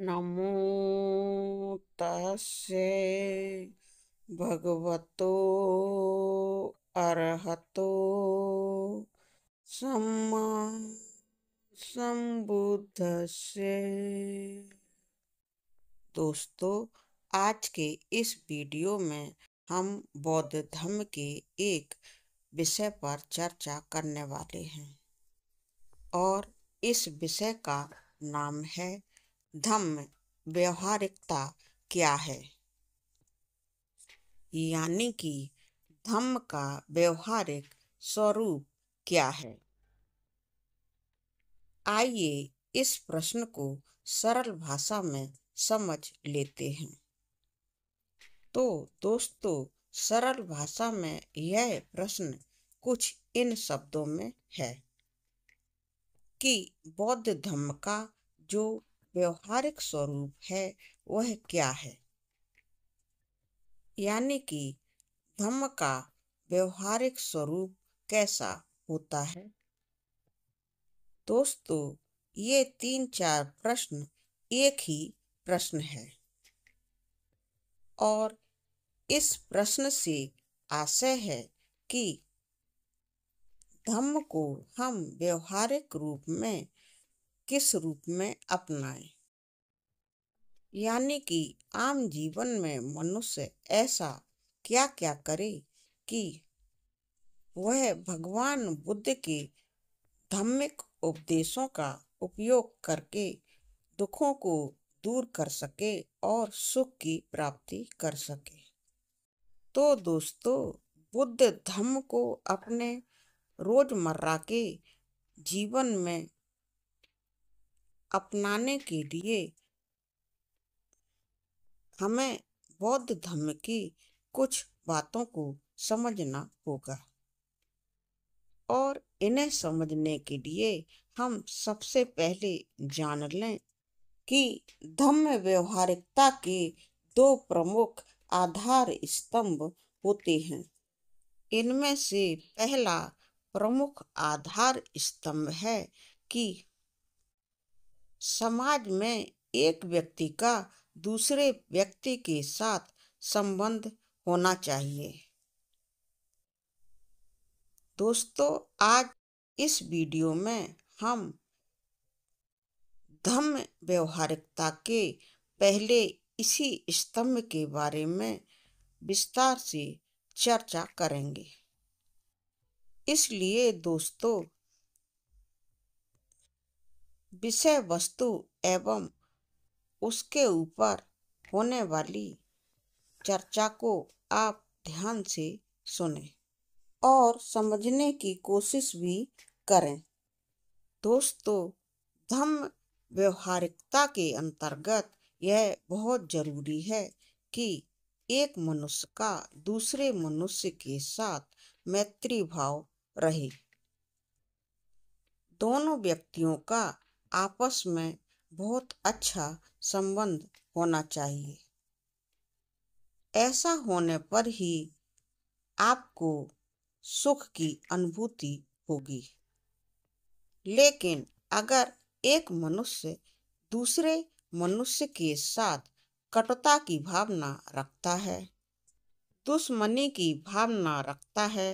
नमो तस्य भगवतो अरहतो सम्मा सम्बुद्धस्य दोस्तों आज के इस वीडियो में हम बौद्ध धर्म के एक विषय पर चर्चा करने वाले हैं और इस विषय का नाम है धम्म व्यवहारिकता क्या है यानी कि धम्म का व्यवहारिक स्वरूप क्या है आइए इस प्रश्न को सरल भाषा में समझ लेते हैं तो दोस्तों सरल भाषा में यह प्रश्न कुछ इन शब्दों में है कि बौद्ध धर्म का जो व्यवहारिक स्वरूप है वह क्या है यानी कि धम्म का व्यवहारिक स्वरूप कैसा होता है दोस्तों ये तीन चार प्रश्न एक ही प्रश्न है और इस प्रश्न से आशय है कि धम्म को हम व्यवहारिक रूप में किस रूप में अपनाएं यानी कि आम जीवन में मनुष्य ऐसा क्या क्या करे कि वह भगवान बुद्ध के धम्मिक उपदेशों का उपयोग करके दुखों को दूर कर सके और सुख की प्राप्ति कर सके तो दोस्तों बुद्ध धम्म को अपने रोजमर्रा के जीवन में अपनाने के लिए हमें बौद्ध धर्म की कुछ बातों को समझना होगा और इन्हें समझने के लिए हम सबसे पहले जान लें कि धम्म व्यवहारिकता के दो प्रमुख आधार स्तंभ होते हैं इनमें से पहला प्रमुख आधार स्तंभ है कि समाज में एक व्यक्ति का दूसरे व्यक्ति के साथ संबंध होना चाहिए दोस्तों आज इस वीडियो में हम धम्म व्यवहारिकता के पहले इसी स्तंभ के बारे में विस्तार से चर्चा करेंगे इसलिए दोस्तों विषय वस्तु एवं उसके ऊपर होने वाली चर्चा को आप ध्यान से सुने और समझने की कोशिश भी करें दोस्तों धम्म व्यवहारिकता के अंतर्गत यह बहुत जरूरी है कि एक मनुष्य का दूसरे मनुष्य के साथ मैत्री भाव रहे दोनों व्यक्तियों का आपस में बहुत अच्छा संबंध होना चाहिए ऐसा होने पर ही आपको सुख की अनुभूति होगी लेकिन अगर एक मनुष्य दूसरे मनुष्य के साथ कटुता की भावना रखता है दुश्मनी की भावना रखता है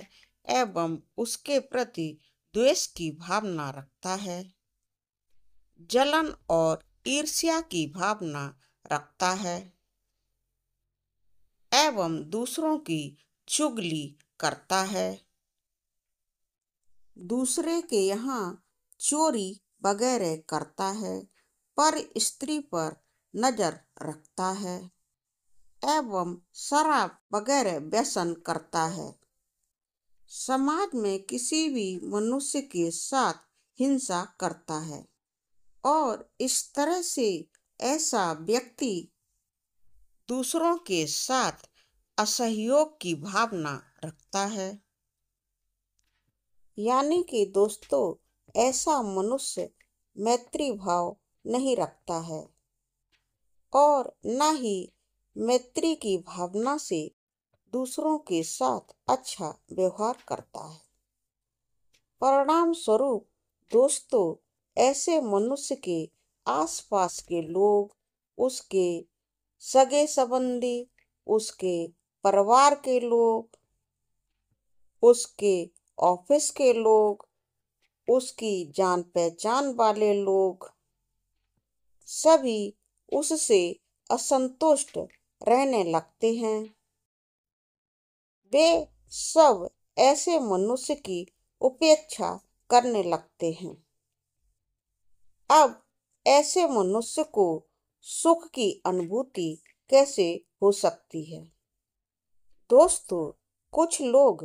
एवं उसके प्रति द्वेष की भावना रखता है जलन और ईर्ष्या की भावना रखता है एवं दूसरों की चुगली करता है दूसरे के यहाँ चोरी वगैरह करता है पर स्त्री पर नजर रखता है एवं शराब वगैरह व्यसन करता है समाज में किसी भी मनुष्य के साथ हिंसा करता है और इस तरह से ऐसा व्यक्ति दूसरों के साथ असहयोग की भावना रखता है यानी कि दोस्तों ऐसा मनुष्य मैत्री भाव नहीं रखता है और न ही मैत्री की भावना से दूसरों के साथ अच्छा व्यवहार करता है परिणाम स्वरूप दोस्तों ऐसे मनुष्य के आसपास के लोग उसके सगे संबंधी उसके परिवार के लोग उसके ऑफिस के लोग उसकी जान पहचान वाले लोग सभी उससे असंतुष्ट रहने लगते हैं वे सब ऐसे मनुष्य की उपेक्षा करने लगते हैं अब ऐसे मनुष्य को सुख की अनुभूति कैसे हो सकती है दोस्तों कुछ लोग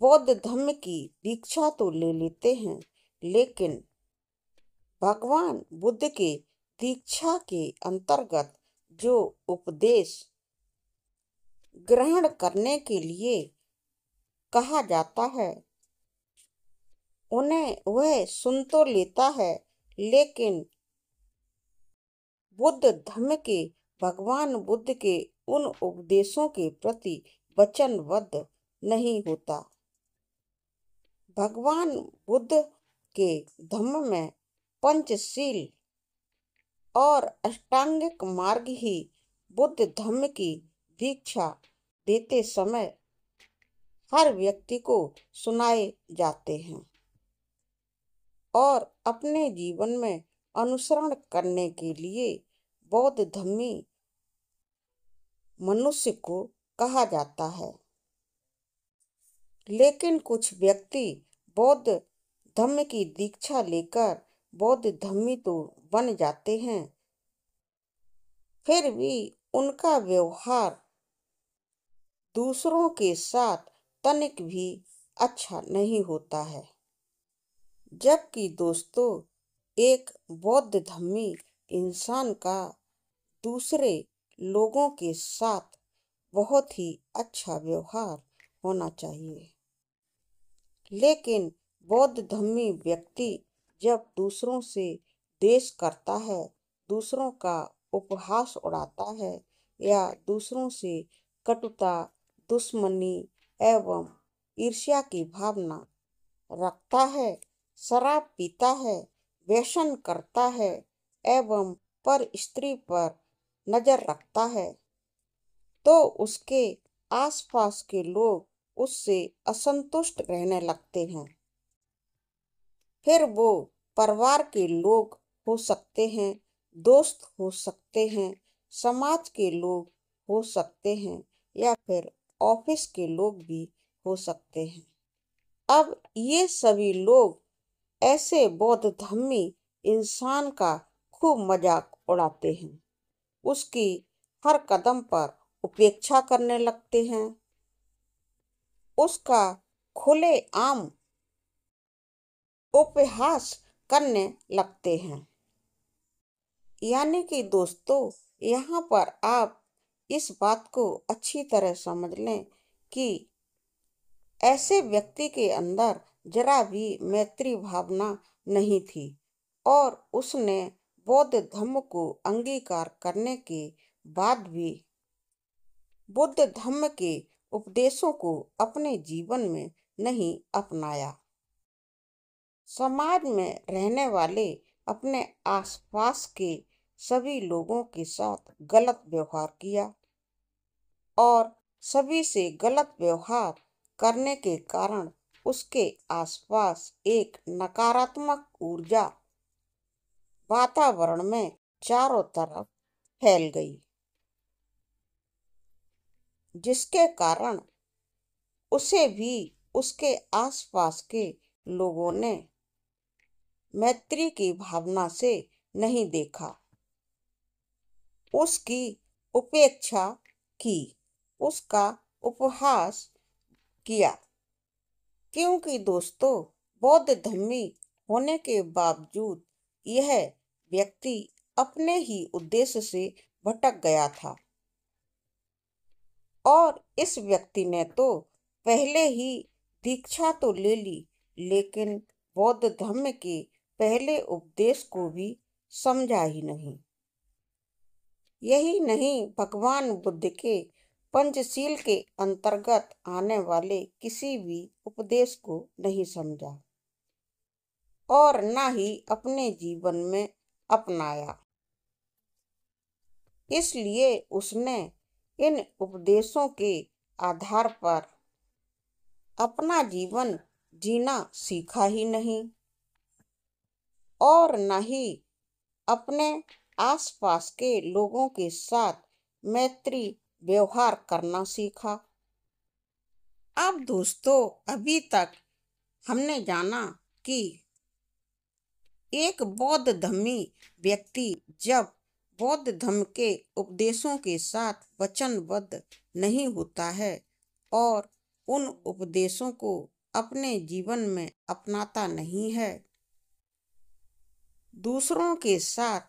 बौद्ध धर्म की दीक्षा तो ले लेते हैं लेकिन भगवान बुद्ध के दीक्षा के अंतर्गत जो उपदेश ग्रहण करने के लिए कहा जाता है उन्हें वह सुन तो लेता है लेकिन बुद्ध धर्म के भगवान बुद्ध के उन उपदेशों के प्रति वचनबद्ध नहीं होता भगवान बुद्ध के धम्म में पंचशील और अष्टांगिक मार्ग ही बुद्ध धम्म की दीक्षा देते समय हर व्यक्ति को सुनाए जाते हैं और अपने जीवन में अनुसरण करने के लिए बौद्ध धम्मी मनुष्य को कहा जाता है लेकिन कुछ व्यक्ति बौद्ध धम्म की दीक्षा लेकर बौद्ध धम्मी तो बन जाते हैं फिर भी उनका व्यवहार दूसरों के साथ तनिक भी अच्छा नहीं होता है जबकि दोस्तों एक बौद्ध धम्मी इंसान का दूसरे लोगों के साथ बहुत ही अच्छा व्यवहार होना चाहिए लेकिन बौद्ध धम्मी व्यक्ति जब दूसरों से देश करता है दूसरों का उपहास उड़ाता है या दूसरों से कटुता दुश्मनी एवं ईर्ष्या की भावना रखता है शराब पीता है व्यसन करता है एवं पर स्त्री पर नज़र रखता है तो उसके आसपास के लोग उससे असंतुष्ट रहने लगते हैं फिर वो परिवार के लोग हो सकते हैं दोस्त हो सकते हैं समाज के लोग हो सकते हैं या फिर ऑफिस के लोग भी हो सकते हैं अब ये सभी लोग ऐसे बौद्ध धम्मी इंसान का खूब मजाक उड़ाते हैं उसकी हर कदम पर उपेक्षा करने लगते हैं उसका खुले आम उपहास करने लगते हैं यानी कि दोस्तों यहाँ पर आप इस बात को अच्छी तरह समझ लें कि ऐसे व्यक्ति के अंदर जरा भी मैत्री भावना नहीं थी और उसने बौद्ध धर्म को अंगीकार करने के बाद भी बुद्ध धर्म के उपदेशों को अपने जीवन में नहीं अपनाया समाज में रहने वाले अपने आसपास के सभी लोगों के साथ गलत व्यवहार किया और सभी से गलत व्यवहार करने के कारण उसके आसपास एक नकारात्मक ऊर्जा वातावरण में चारों तरफ फैल गई जिसके कारण उसे भी उसके आसपास के लोगों ने मैत्री की भावना से नहीं देखा उसकी उपेक्षा की उसका उपहास किया क्योंकि दोस्तों बौद्ध धर्मी होने के बावजूद यह व्यक्ति अपने ही उद्देश्य से भटक गया था और इस व्यक्ति ने तो पहले ही दीक्षा तो ले ली लेकिन बौद्ध धर्म के पहले उपदेश को भी समझा ही नहीं यही नहीं भगवान बुद्ध के पंचशील के अंतर्गत आने वाले किसी भी उपदेश को नहीं समझा और न ही अपने जीवन में अपनाया इसलिए उसने इन उपदेशों के आधार पर अपना जीवन जीना सीखा ही नहीं और न ही अपने आसपास के लोगों के साथ मैत्री व्यवहार करना सीखा अब दोस्तों अभी तक हमने जाना कि एक बौद्ध धर्मी व्यक्ति जब बौद्ध धर्म के उपदेशों के साथ वचनबद्ध नहीं होता है और उन उपदेशों को अपने जीवन में अपनाता नहीं है दूसरों के साथ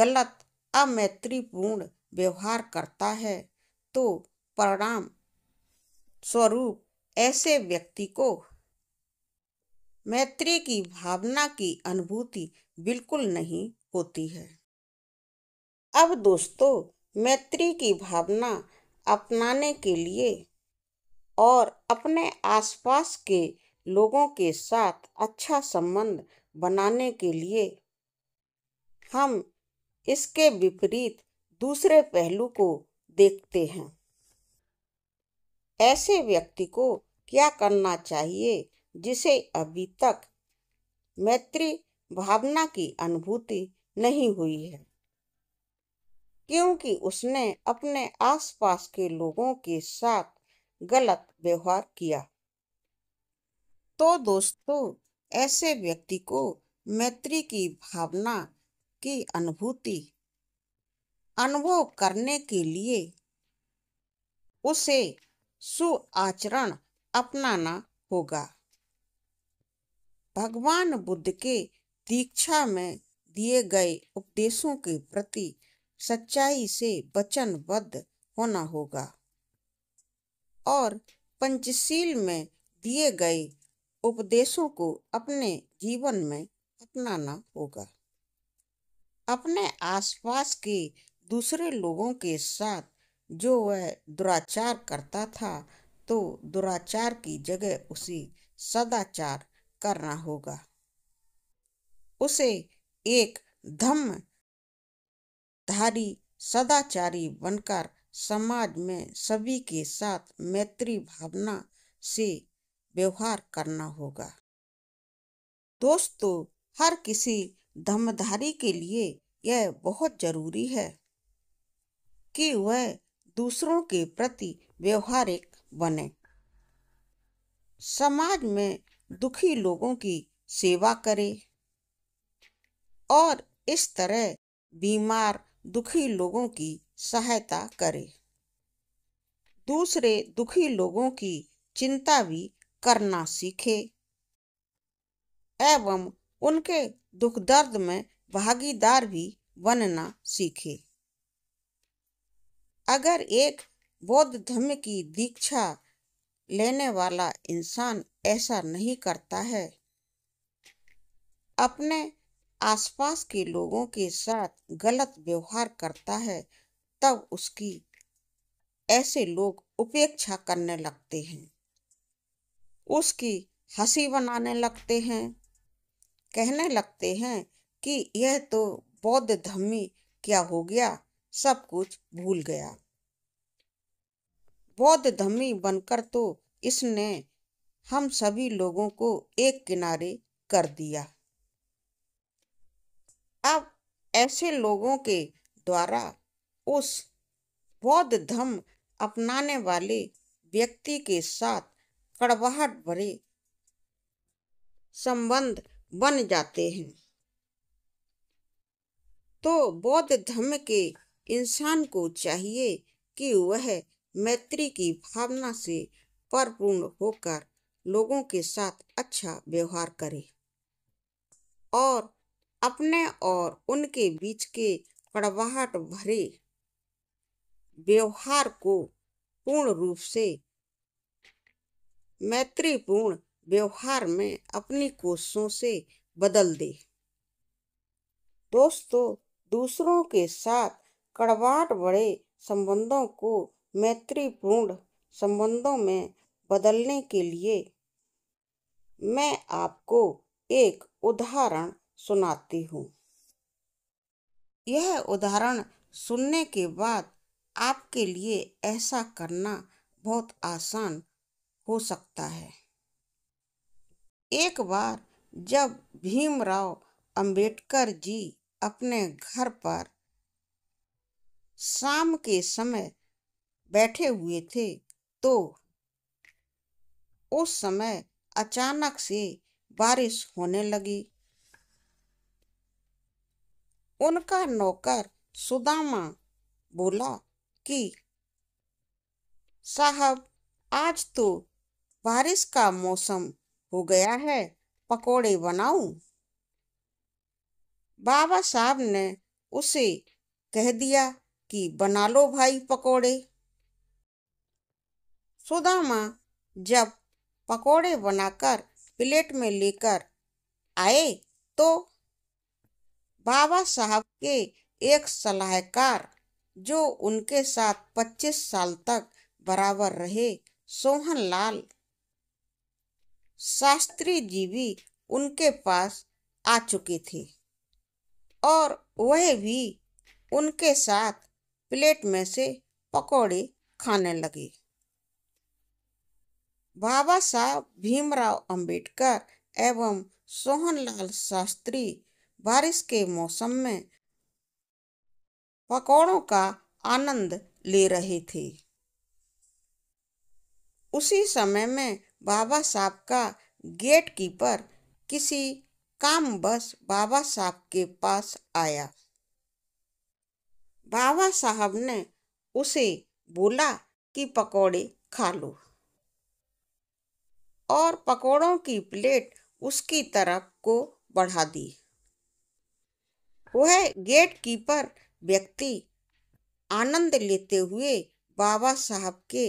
गलत अमैत्रीपूर्ण व्यवहार करता है तो परिणाम स्वरूप ऐसे व्यक्ति को मैत्री की भावना की अनुभूति बिल्कुल नहीं होती है अब दोस्तों मैत्री की भावना अपनाने के लिए और अपने आसपास के लोगों के साथ अच्छा संबंध बनाने के लिए हम इसके विपरीत दूसरे पहलू को देखते हैं ऐसे व्यक्ति को क्या करना चाहिए जिसे अभी तक मैत्री भावना की अनुभूति नहीं हुई है क्योंकि उसने अपने आसपास के लोगों के साथ गलत व्यवहार किया तो दोस्तों ऐसे व्यक्ति को मैत्री की भावना की अनुभूति अनुभव करने के लिए उसे सुआचरण अपनाना होगा भगवान बुद्ध के दीक्षा में दिए गए उपदेशों के प्रति सच्चाई से वचनबद्ध होना होगा और पंचशील में दिए गए उपदेशों को अपने जीवन में अपनाना होगा अपने आसपास के दूसरे लोगों के साथ जो वह दुराचार करता था तो दुराचार की जगह उसे सदाचार करना होगा उसे एक धम्म धारी सदाचारी बनकर समाज में सभी के साथ मैत्री भावना से व्यवहार करना होगा दोस्तों हर किसी धम्मधारी के लिए यह बहुत जरूरी है कि वह दूसरों के प्रति व्यवहारिक बने समाज में दुखी लोगों की सेवा करे और इस तरह बीमार दुखी लोगों की सहायता करे दूसरे दुखी लोगों की चिंता भी करना सीखे एवं उनके दुख दर्द में भागीदार भी बनना सीखे अगर एक बौद्ध धर्म की दीक्षा लेने वाला इंसान ऐसा नहीं करता है अपने आसपास के लोगों के साथ गलत व्यवहार करता है तब उसकी ऐसे लोग उपेक्षा करने लगते हैं उसकी हंसी बनाने लगते हैं कहने लगते हैं कि यह तो बौद्ध धर्मी क्या हो गया सब कुछ भूल गया बौद्ध धमी बनकर तो इसने हम सभी लोगों को एक किनारे कर दिया अब ऐसे लोगों के द्वारा उस बौद्ध धम अपनाने वाले व्यक्ति के साथ कड़वाहट भरे संबंध बन जाते हैं तो बौद्ध धम के इंसान को चाहिए कि वह मैत्री की भावना से परपूर्ण होकर लोगों के साथ अच्छा व्यवहार करे और अपने और उनके बीच के कड़वाहट भरे व्यवहार को पूर्ण रूप से मैत्रीपूर्ण व्यवहार में अपनी कोशिशों से बदल दे दोस्तों दूसरों के साथ कड़वाट बड़े संबंधों को मैत्रीपूर्ण संबंधों में बदलने के लिए मैं आपको एक उदाहरण सुनाती हूँ यह उदाहरण सुनने के बाद आपके लिए ऐसा करना बहुत आसान हो सकता है एक बार जब भीमराव अंबेडकर जी अपने घर पर शाम के समय बैठे हुए थे तो उस समय अचानक से बारिश होने लगी उनका नौकर सुदामा बोला कि साहब आज तो बारिश का मौसम हो गया है पकोड़े बनाऊं बाबा साहब ने उसे कह दिया कि बना लो भाई पकोड़े सुदामा जब पकोड़े बनाकर प्लेट में लेकर आए तो बाबा साहब के एक सलाहकार जो उनके साथ 25 साल तक बराबर रहे सोहन लाल शास्त्री जी भी उनके पास आ चुके थे और वह भी उनके साथ प्लेट में से पकौड़े खाने लगे बाबा साहब भीमराव अंबेडकर एवं सोहनलाल शास्त्री बारिश के मौसम में पकौड़ों का आनंद ले रहे थे उसी समय में बाबा साहब का गेट कीपर किसी बस बाबा साहब के पास आया बाबा साहब ने उसे बोला कि पकौड़े खा लो और पकौड़ों की प्लेट उसकी तरफ को बढ़ा दी वह गेटकीपर व्यक्ति आनंद लेते हुए बाबा साहब के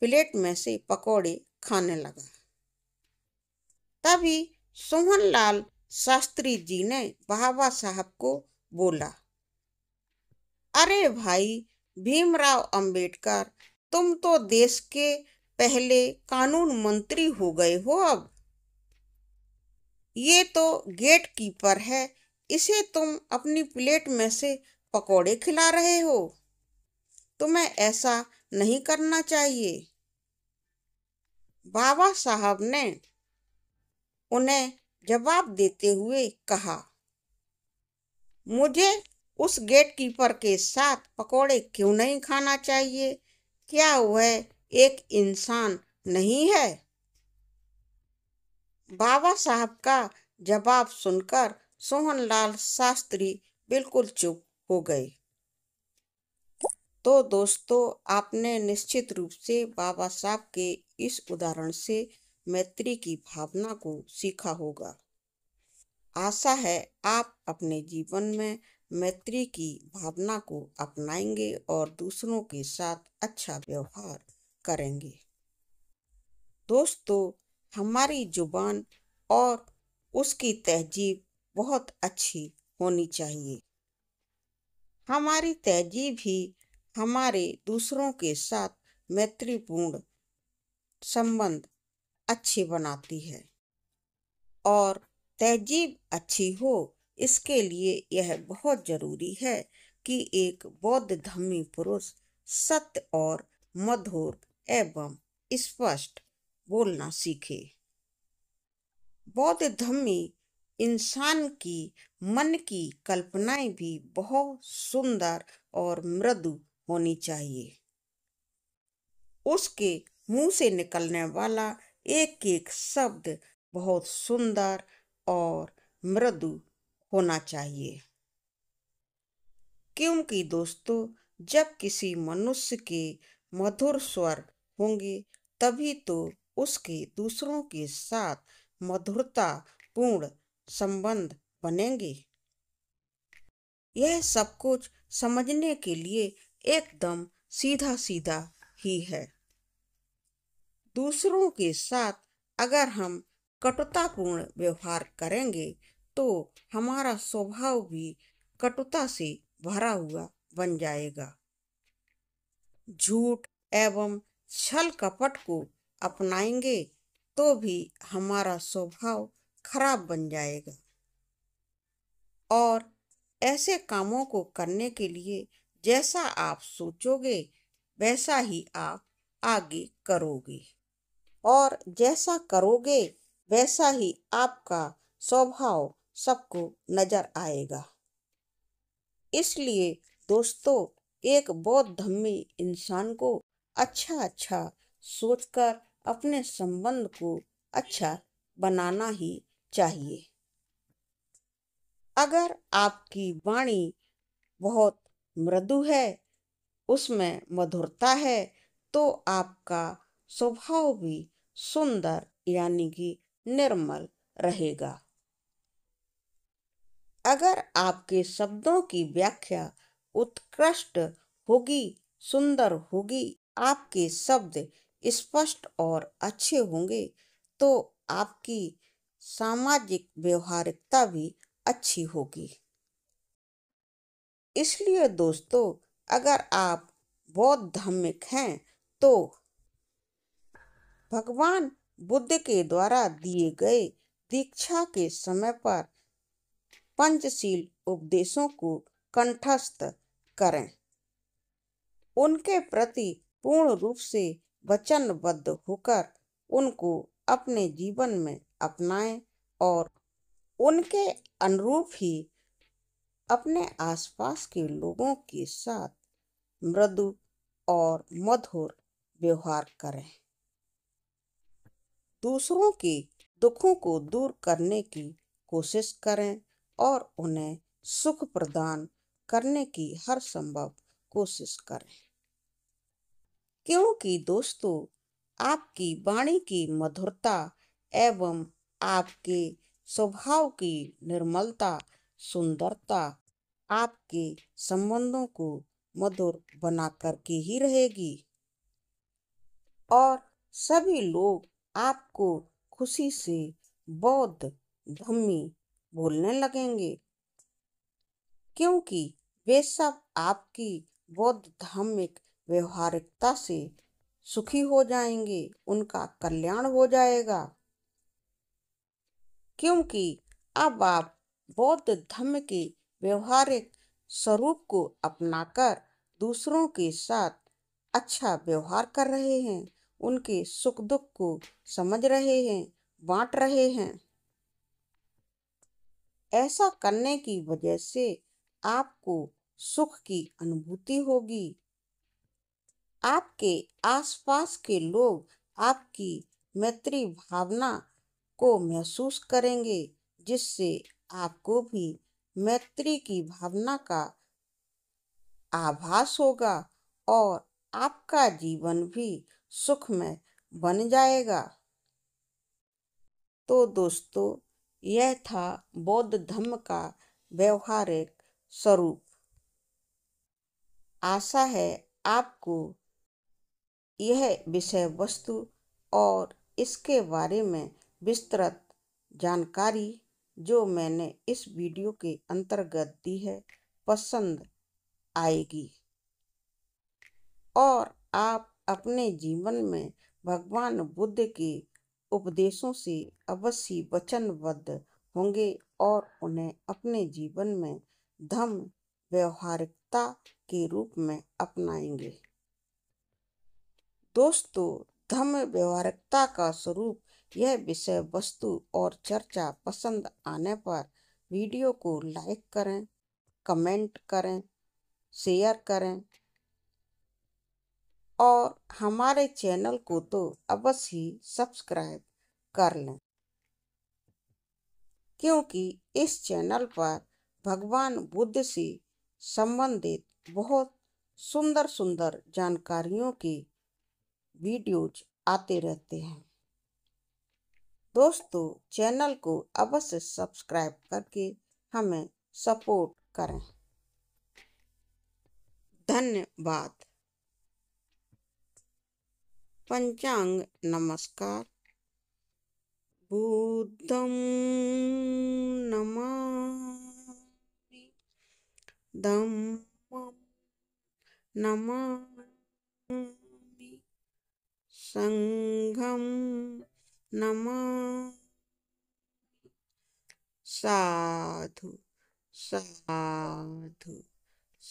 प्लेट में से पकौड़े खाने लगा तभी सोहनलाल शास्त्री जी ने बाबा साहब को बोला अरे भाई भीमराव अंबेडकर तुम तो देश के पहले कानून मंत्री हो गए हो अब ये तो गेट कीपर है इसे तुम अपनी प्लेट में से पकोड़े खिला रहे हो तुम्हें ऐसा नहीं करना चाहिए बाबा साहब ने उन्हें जवाब देते हुए कहा मुझे उस गेटकीपर के साथ पकोड़े क्यों नहीं खाना चाहिए क्या वह एक इंसान नहीं है बाबा साहब का जवाब सुनकर सोहनलाल शास्त्री बिल्कुल चुप हो गए तो दोस्तों आपने निश्चित रूप से बाबा साहब के इस उदाहरण से मैत्री की भावना को सीखा होगा आशा है आप अपने जीवन में मैत्री की भावना को अपनाएंगे और दूसरों के साथ अच्छा व्यवहार करेंगे दोस्तों हमारी जुबान और उसकी तहजीब बहुत अच्छी होनी चाहिए हमारी तहजीब ही हमारे दूसरों के साथ मैत्रीपूर्ण संबंध अच्छे बनाती है और तहजीब अच्छी हो इसके लिए यह बहुत जरूरी है कि एक बौद्ध धम्मी पुरुष सत्य और मधुर एवं स्पष्ट बोलना सीखे बौद्ध धम्मी इंसान की मन की कल्पनाएं भी बहुत सुंदर और मृदु होनी चाहिए उसके मुंह से निकलने वाला एक एक शब्द बहुत सुंदर और मृदु होना चाहिए क्योंकि दोस्तों जब किसी मनुष्य के मधुर स्वर होंगे तभी तो उसके दूसरों के साथ मधुरता पूर्ण संबंध बनेंगे यह सब कुछ समझने के लिए एकदम सीधा सीधा ही है दूसरों के साथ अगर हम कटुतापूर्ण व्यवहार करेंगे तो हमारा स्वभाव भी कटुता से भरा हुआ बन जाएगा झूठ एवं छल कपट को अपनाएंगे तो भी हमारा स्वभाव खराब बन जाएगा और ऐसे कामों को करने के लिए जैसा आप सोचोगे वैसा ही आप आगे करोगे और जैसा करोगे वैसा ही आपका स्वभाव सबको नजर आएगा इसलिए दोस्तों एक बौद्ध धम्मी इंसान को अच्छा अच्छा सोचकर अपने संबंध को अच्छा बनाना ही चाहिए अगर आपकी वाणी बहुत मृदु है उसमें मधुरता है तो आपका स्वभाव भी सुंदर यानी कि निर्मल रहेगा अगर आपके शब्दों की व्याख्या उत्कृष्ट होगी सुंदर होगी आपके शब्द स्पष्ट और अच्छे होंगे तो आपकी सामाजिक व्यवहारिकता भी अच्छी होगी इसलिए दोस्तों अगर आप बौद्ध धार्मिक हैं तो भगवान बुद्ध के द्वारा दिए गए दीक्षा के समय पर पंचशील उपदेशों को कंठस्थ करें उनके प्रति पूर्ण रूप से वचनबद्ध होकर उनको अपने जीवन में अपनाएं और उनके अनुरूप ही अपने आसपास के लोगों के साथ मृदु और मधुर व्यवहार करें दूसरों के दुखों को दूर करने की कोशिश करें और उन्हें सुख प्रदान करने की हर संभव कोशिश करें क्योंकि दोस्तों आपकी वाणी की मधुरता एवं आपके स्वभाव की निर्मलता सुंदरता आपके संबंधों को मधुर बना करके ही रहेगी और सभी लोग आपको खुशी से बौद्ध धम्मी बोलने लगेंगे क्योंकि वे सब आपकी बौद्ध धार्मिक व्यवहारिकता से सुखी हो जाएंगे उनका कल्याण हो जाएगा क्योंकि अब आप बौद्ध धर्म के व्यवहारिक स्वरूप को अपनाकर दूसरों के साथ अच्छा व्यवहार कर रहे हैं उनके सुख दुख को समझ रहे हैं बांट रहे हैं ऐसा करने की वजह से आपको सुख की अनुभूति होगी आपके आसपास के लोग आपकी मैत्री भावना को महसूस करेंगे जिससे आपको भी मैत्री की भावना का आभास होगा और आपका जीवन भी सुखमय बन जाएगा तो दोस्तों यह था बौद्ध धर्म का व्यवहारिक स्वरूप आशा है आपको यह विषय वस्तु और इसके बारे में विस्तृत जानकारी जो मैंने इस वीडियो के अंतर्गत दी है पसंद आएगी और आप अपने जीवन में भगवान बुद्ध की उपदेशों से अवश्य वचनबद्ध होंगे और उन्हें अपने जीवन में धम व्यवहारिकता के रूप में अपनाएंगे दोस्तों धम व्यवहारिकता का स्वरूप यह विषय वस्तु और चर्चा पसंद आने पर वीडियो को लाइक करें कमेंट करें शेयर करें और हमारे चैनल को तो अवश्य ही सब्सक्राइब कर लें क्योंकि इस चैनल पर भगवान बुद्ध से संबंधित बहुत सुंदर सुंदर जानकारियों के वीडियोज आते रहते हैं दोस्तों चैनल को अवश्य सब्सक्राइब करके हमें सपोर्ट करें धन्यवाद पंचांग नमस्कार बुद्धं नमामि धम्मं नमामि सङ्घं नमामि साधु साधु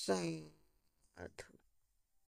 साधु